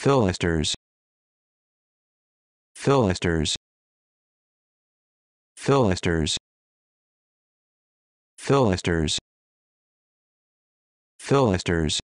Philisters Philisters Philisters Philisters Philisters